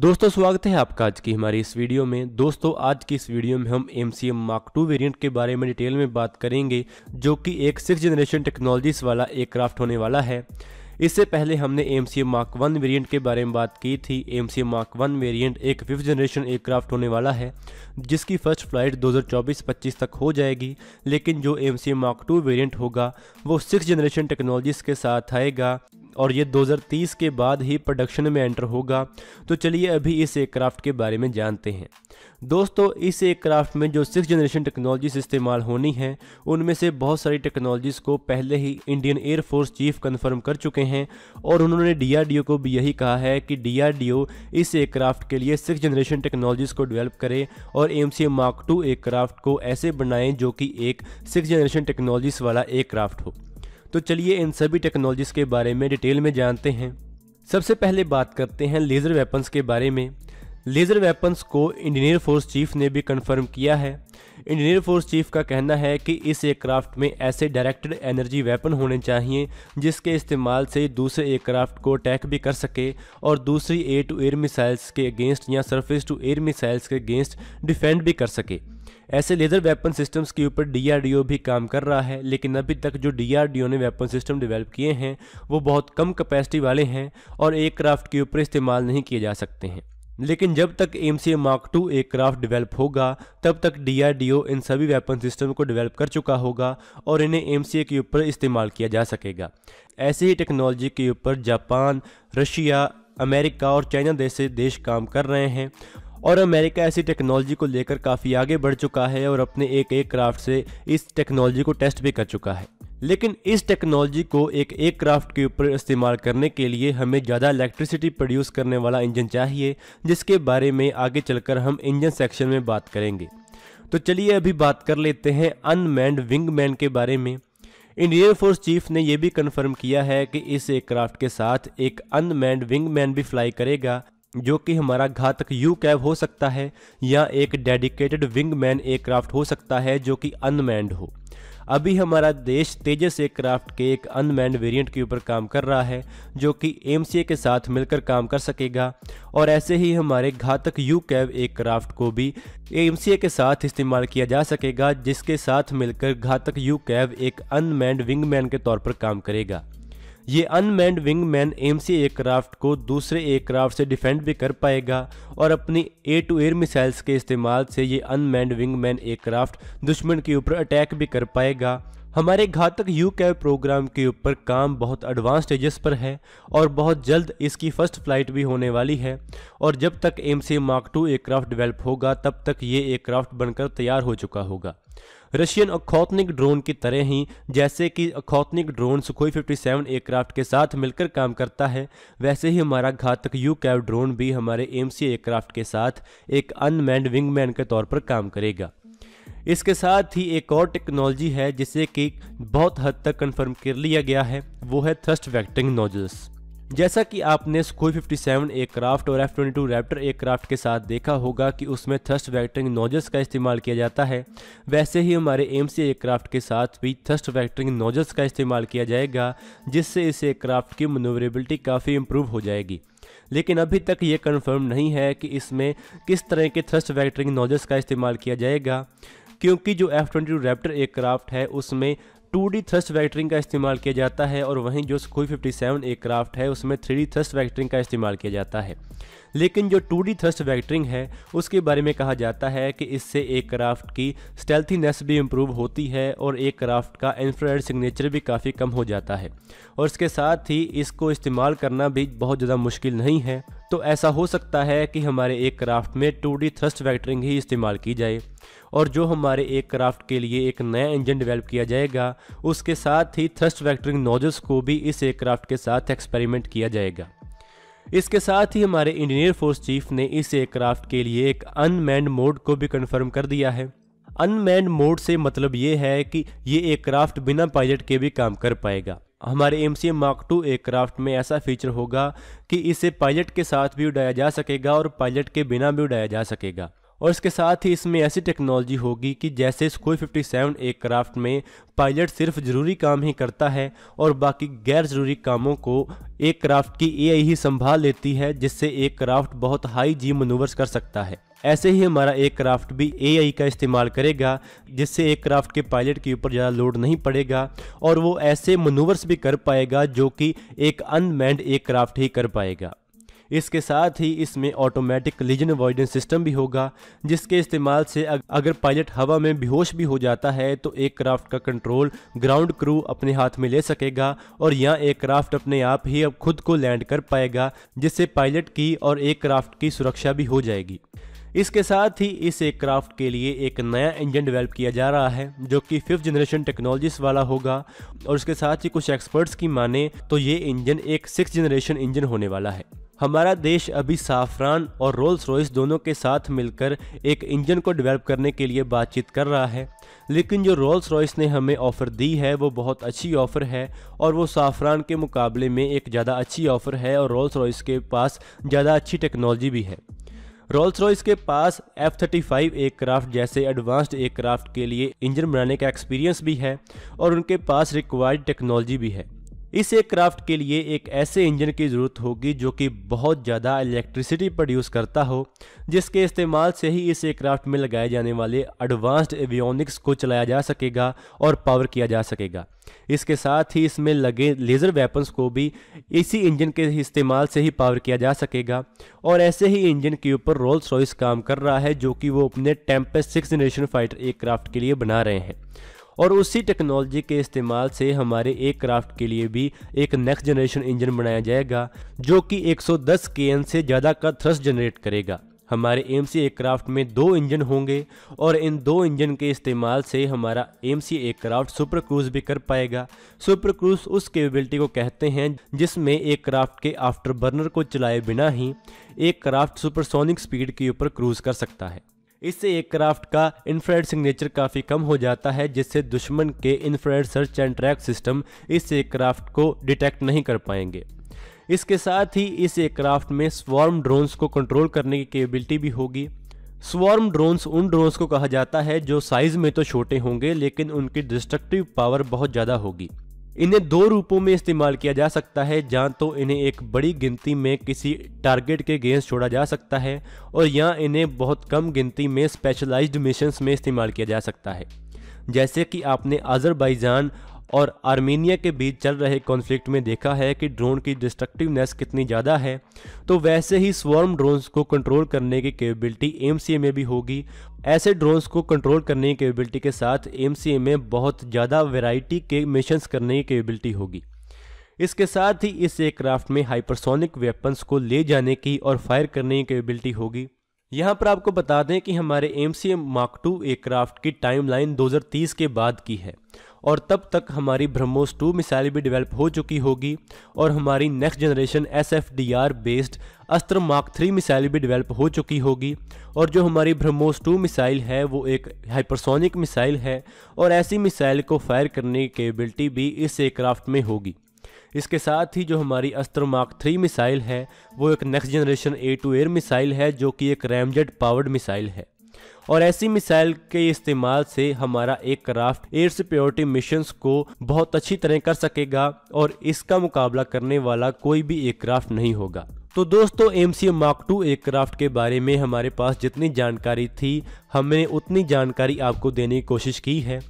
दोस्तों स्वागत है आपका आज की हमारी इस वीडियो में दोस्तों आज की इस वीडियो में हम M C M mark two variant के बारे में डिटेल में बात करेंगे जो कि एक सिक्स जनरेशन टेक्नोलॉजीज वाला एयरक्राफ्ट होने वाला है इससे पहले हमने M C M mark one variant के बारे में बात की थी M C M mark one variant एक फिफ्थ जनरेशन एयरक्राफ्ट होने वाला है जिसकी फर्स्ट फ्लाइट 2024-25 तक हो जाएगी लेकिन जो M C M mark two variant होगा वो सिक्स जनरेशन टेक्नोलॉजीज़ के साथ आएगा और ये 2030 के बाद ही प्रोडक्शन में एंटर होगा तो चलिए अभी इस एयरक्राफ्ट के बारे में जानते हैं दोस्तों इस एयरक्राफ्ट में जो सिक्स जनरेशन टेक्नोलॉजीज इस्तेमाल होनी है उनमें से बहुत सारी टेक्नोलॉजीज़ को पहले ही इंडियन एयरफोर्स चीफ कन्फर्म कर चुके हैं और उन्होंने डी को भी यही कहा है कि डी इस एयरक्राफ्ट के लिए सिक्स जनरेशन टेक्नोलॉजीज़ को डेवलप करे और M C mark two aircraft को ऐसे बनाएं जो कि एक सिक्स जनरेशन टेक्नोलॉजीज़ वाला एयरक्राफ्ट हो तो चलिए इन सभी टेक्नोलॉजीज के बारे में डिटेल में जानते हैं सबसे पहले बात करते हैं लेज़र वेपन्स के बारे में लेज़र वेपन्स को इंडियन एयरफोर्स चीफ ने भी कंफर्म किया है इंडियन एयरफोर्स चीफ का कहना है कि इस एयरक्राफ्ट में ऐसे डायरेक्टेड एनर्जी वेपन होने चाहिए जिसके इस्तेमाल से दूसरे एयरक्राफ्ट को अटैक भी कर सके और दूसरी एयर टू एयर मिसाइल्स के अगेंस्ट या सरफेस टू एयर मिसाइल्स के अगेंस्ट डिफेंड भी कर सके ऐसे लेज़र वेपन सिस्टम्स के ऊपर डीआरडीओ भी काम कर रहा है लेकिन अभी तक जो डीआरडीओ ने वेपन सिस्टम डेवलप किए हैं वो बहुत कम कैपेसिटी वाले हैं और एयरक्राफ्ट के ऊपर इस्तेमाल नहीं किए जा सकते हैं लेकिन जब तक M C mark two aircraft develop होगा तब तक डीआरडीओ इन सभी वेपन सिस्टम को डिवेल्प कर चुका होगा और इन्हें एम सी ए के ऊपर इस्तेमाल किया जा सकेगा ऐसे ही टेक्नोलॉजी के ऊपर जापान रशिया अमेरिका और चाइना जैसे देश काम कर रहे हैं और अमेरिका ऐसी टेक्नोलॉजी को लेकर काफ़ी आगे बढ़ चुका है और अपने एक एक क्राफ्ट से इस टेक्नोलॉजी को टेस्ट भी कर चुका है लेकिन इस टेक्नोलॉजी को एक एयरक्राफ्ट के ऊपर इस्तेमाल करने के लिए हमें ज़्यादा इलेक्ट्रिसिटी प्रोड्यूस करने वाला इंजन चाहिए जिसके बारे में आगे चलकर हम इंजन सेक्शन में बात करेंगे तो चलिए अभी बात कर लेते हैं अनमैंड विंग मैन के बारे में इंडियन एयरफोर्स चीफ ने यह भी कन्फर्म किया है कि इस एयरक्राफ्ट के साथ एक अनमैंड विंग मैन भी फ्लाई करेगा जो कि हमारा घातक यू कैब हो सकता है या एक डेडिकेटेड विंग मैन एयरक्राफ्ट हो सकता है जो कि अनमैंड हो अभी हमारा देश तेजस एयरक्राफ्ट के एक अनमैंड वेरिएंट के ऊपर काम कर रहा है जो कि एम के साथ मिलकर काम कर सकेगा और ऐसे ही हमारे घातक यू कैब एयरक्राफ्ट को भी एम के साथ इस्तेमाल किया जा सकेगा जिसके साथ मिलकर घातक यू कैब एक अनमैंड विंगमैन के तौर पर काम करेगा ये unmanned wing man MC aircraft को दूसरे एयरक्राफ्ट से डिफेंड भी कर पाएगा और अपनी ए टू एयर मिसाइल्स के इस्तेमाल से ये अनमैंड विंग मैन एयरक्राफ्ट दुश्मन के ऊपर अटैक भी कर पाएगा हमारे घातक यू कैव प्रोग्राम के ऊपर काम बहुत एडवांस स्टेजेस पर है और बहुत जल्द इसकी फर्स्ट फ्लाइट भी होने वाली है और जब तक M C mark two aircraft develop होगा तब तक ये एयरक्राफ्ट बनकर तैयार हो चुका होगा रशियन अखौतनिक ड्रोन की तरह ही जैसे कि अखौतनिक ड्रोन सुखोई 57 एयरक्राफ्ट के साथ मिलकर काम करता है वैसे ही हमारा घातक यू कैव ड्रोन भी हमारे एम एयरक्राफ्ट के साथ एक अनमैंड विंगमैन के तौर पर काम करेगा इसके साथ ही एक और टेक्नोलॉजी है जिसे कि बहुत हद तक कंफर्म कर लिया गया है वो है थ्रस्ट वैक्टिंग नोजल्स जैसा कि आपने स्कूल 57 एयरक्राफ्ट और F twenty two Raptor aircraft के साथ देखा होगा कि उसमें थर्स्ट वैक्टरिंग नोजल्स का इस्तेमाल किया जाता है वैसे ही हमारे एम्स एयरक्राफ्ट के साथ भी थर्स्ट वैक्टरिंग नोजल्स का इस्तेमाल किया जाएगा जिससे इस एयरक्राफ्ट की मनोवरेबिलिटी काफ़ी इम्प्रूव हो जाएगी लेकिन अभी तक ये कन्फर्म नहीं है कि इसमें किस तरह के थर्स्ट वैक्टरिंग नोजल्स का इस्तेमाल किया जाएगा क्योंकि जो F twenty two Raptor aircraft है उसमें डी थ्रस्ट वैक्टरिंग का इस्तेमाल किया जाता है और वहीं जो स्कूई 57 एयरक्राफ्ट है उसमें डी थ्रस्ट वैक्टरिंग का इस्तेमाल किया जाता है लेकिन जो टू थ्रस्ट वैक्टरिंग है उसके बारे में कहा जाता है कि इससे एक क्राफ्ट की स्टेल्थीनेस भी इम्प्रूव होती है और एक क्राफ्ट का इंफ्रारेड सिग्नेचर भी काफ़ी कम हो जाता है और इसके साथ ही इसको इस्तेमाल करना भी बहुत ज़्यादा मुश्किल नहीं है तो ऐसा हो सकता है कि हमारे एक क्राफ्ट में टू थ्रस्ट वैक्टरिंग ही इस्तेमाल की जाए और जो हमारे एक क्राफ्ट के लिए एक नया इंजन डेवलप किया जाएगा उसके साथ ही थ्रस्ट वैक्टरिंग नोजल्स को भी इस एयरक्राफ्ट के साथ एक्सपेरिमेंट किया जाएगा इसके साथ ही हमारे इंडियन एयरफोर्स चीफ ने इस एयरक्राफ्ट के लिए एक अनमैंड मोड को भी कन्फर्म कर दिया है अनमैंड मोड से मतलब ये है कि ये एयरक्राफ्ट बिना पायलट के भी काम कर पाएगा हमारे M C mark two aircraft में ऐसा फीचर होगा कि इसे पायलट के साथ भी उड़ाया जा सकेगा और पायलट के बिना भी उड़ाया जा सकेगा और इसके साथ ही इसमें ऐसी टेक्नोलॉजी होगी कि जैसे स्कोई 57 एयरक्राफ्ट में पायलट सिर्फ ज़रूरी काम ही करता है और बाकी गैर ज़रूरी कामों को एयरक्राफ्ट की एआई ही संभाल लेती है जिससे एयरक्राफ्ट बहुत हाई जी मनूवर्स कर सकता है ऐसे ही हमारा एयरक्राफ्ट भी एआई का इस्तेमाल करेगा जिससे एयरक्राफ्ट के पायलट के ऊपर ज़्यादा लोड नहीं पड़ेगा और वो ऐसे मनूवर्स भी कर पाएगा जो कि एक अनमैंड एयरक्राफ्ट ही कर पाएगा इसके साथ ही इसमें ऑटोमेटिक लिजन अवॉइडेंस सिस्टम भी होगा जिसके इस्तेमाल से अगर पायलट हवा में बेहोश भी हो जाता है तो एक क्राफ्ट का कंट्रोल ग्राउंड क्रू अपने हाथ में ले सकेगा और यहाँ एक क्राफ्ट अपने आप ही अब खुद को लैंड कर पाएगा जिससे पायलट की और एक क्राफ्ट की सुरक्षा भी हो जाएगी इसके साथ ही इस एयरक्राफ्ट के लिए एक नया इंजन डेवलप किया जा रहा है जो कि फिफ्थ जनरेशन टेक्नोलॉजीज वाला होगा और इसके साथ ही कुछ एक्सपर्ट्स की माने तो ये इंजन एक सिक्स जनरेशन इंजन होने वाला है हमारा देश अभी साफरान और रोल्स रॉयस दोनों के साथ मिलकर एक इंजन को डेवलप करने के लिए बातचीत कर रहा है लेकिन जो रोल्स रॉयस ने हमें ऑफ़र दी है वो बहुत अच्छी ऑफ़र है और वो साफरान के मुकाबले में एक ज़्यादा अच्छी ऑफ़र है और रोल्स रॉयस के पास ज़्यादा अच्छी टेक्नोलॉजी भी है रोल्स रॉयस के पास एफ थर्टी फाइव एयरक्राफ्ट जैसे एडवांस्ड एयरक्राफ्ट के लिए इंजन बनाने का एक्सपीरियंस भी है और उनके पास रिक्वायर्ड टेक्नोलॉजी भी है इस एयरक्राफ्ट के लिए एक ऐसे इंजन की ज़रूरत होगी जो कि बहुत ज़्यादा इलेक्ट्रिसिटी प्रोड्यूस करता हो जिसके इस्तेमाल से ही इस एयरक्राफ्ट में लगाए जाने वाले एडवांस्ड एवियोनिक्स को चलाया जा सकेगा और पावर किया जा सकेगा इसके साथ ही इसमें लगे लेज़र वेपन्स को भी इसी इंजन के इस्तेमाल से ही पावर किया जा सकेगा और ऐसे ही इंजन के ऊपर रोल्स रॉयस काम कर रहा है जो कि वो अपने Tempest six generation fighter aircraft के लिए बना रहे हैं और उसी टेक्नोलॉजी के इस्तेमाल से हमारे एयरक्राफ्ट के लिए भी एक नेक्स्ट जनरेशन इंजन बनाया जाएगा जो कि 110 के से ज़्यादा का थ्रस्ट जनरेट करेगा हमारे एम सी एयरक्राफ्ट में दो इंजन होंगे और इन दो इंजन के इस्तेमाल से हमारा M C aircraft super cruise भी कर पाएगा सुपर क्रूज उस केपेबिलिटी को कहते हैं जिसमें एयरक्राफ्ट के आफ्टर बर्नर को चलाए बिना ही एयरक्राफ्ट सुपरसोनिक स्पीड के ऊपर क्रूज कर सकता है इससे एयरक्राफ्ट का इन्फ्रेड सिग्नेचर काफ़ी कम हो जाता है जिससे दुश्मन के infrared search and track system इस एयरक्राफ्ट को डिटेक्ट नहीं कर पाएंगे इसके साथ ही इस एयरक्राफ्ट में स्वॉर्म ड्रोन्स को कंट्रोल करने की कैपेबिलिटी भी होगी स्वॉर्म ड्रोन्स उन ड्रोन्स को कहा जाता है जो साइज में तो छोटे होंगे लेकिन उनकी डिस्ट्रक्टिव पावर बहुत ज़्यादा होगी इन्हें दो रूपों में इस्तेमाल किया जा सकता है या तो इन्हें एक बड़ी गिनती में किसी टारगेट के अगेंस्ट छोड़ा जा सकता है और या इन्हें बहुत कम गिनती में स्पेशलाइज्ड मिशंस में इस्तेमाल किया जा सकता है जैसे कि आपने आज़रबाईजान और आर्मेनिया के बीच चल रहे कॉन्फ्लिक्ट में देखा है कि ड्रोन की डिस्ट्रक्टिवनेस कितनी ज़्यादा है तो वैसे ही स्वर्म ड्रोन्स को कंट्रोल करने की कैपेबिलिटी एम में भी होगी ऐसे ड्रोन्स को कंट्रोल करने की कैपेबिलिटी के साथ एम में बहुत ज़्यादा वेराइटी के मिशंस करने की कैपेबिलिटी होगी इसके साथ ही इस एयरक्राफ्ट में हाइपरसोनिक वेपन्स को ले जाने की और फायर करने की कैपेबिलिटी होगी यहाँ पर आपको बता दें कि हमारे M C M mark two aircraft की टाइमलाइन 2030 के बाद की है और तब तक हमारी ब्रह्मोस टू मिसाइल भी डेवलप हो चुकी होगी और हमारी next generation S F D R based Astra mark three missile भी डेवलप हो चुकी होगी और जो हमारी ब्रह्मोस टू मिसाइल है वो एक हाइपरसोनिक मिसाइल है और ऐसी मिसाइल को फायर करने की केबिलिटी भी इस एयरक्राफ्ट में होगी इसके साथ ही जो हमारी अस्त्र मार्क थ्री मिसाइल है वो एक next generation A to air missile है जो कि एक रैमजेट पावर्ड मिसाइल है और ऐसी मिसाइल के इस्तेमाल से हमारा एक क्राफ्ट एयर सिक्योरिटी मिशन को बहुत अच्छी तरह कर सकेगा और इसका मुकाबला करने वाला कोई भी एयरक्राफ्ट नहीं होगा तो दोस्तों M C mark two aircraft के बारे में हमारे पास जितनी जानकारी थी हमने उतनी जानकारी आपको देने की कोशिश की है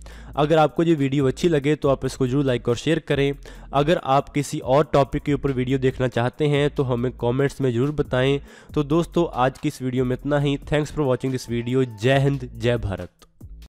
अगर आपको ये वीडियो अच्छी लगे तो आप इसको जरूर लाइक और शेयर करें अगर आप किसी और टॉपिक के ऊपर वीडियो देखना चाहते हैं तो हमें कमेंट्स में ज़रूर बताएं तो दोस्तों आज की इस वीडियो में इतना ही thanks for watching this video जय जय हिंद जय भारत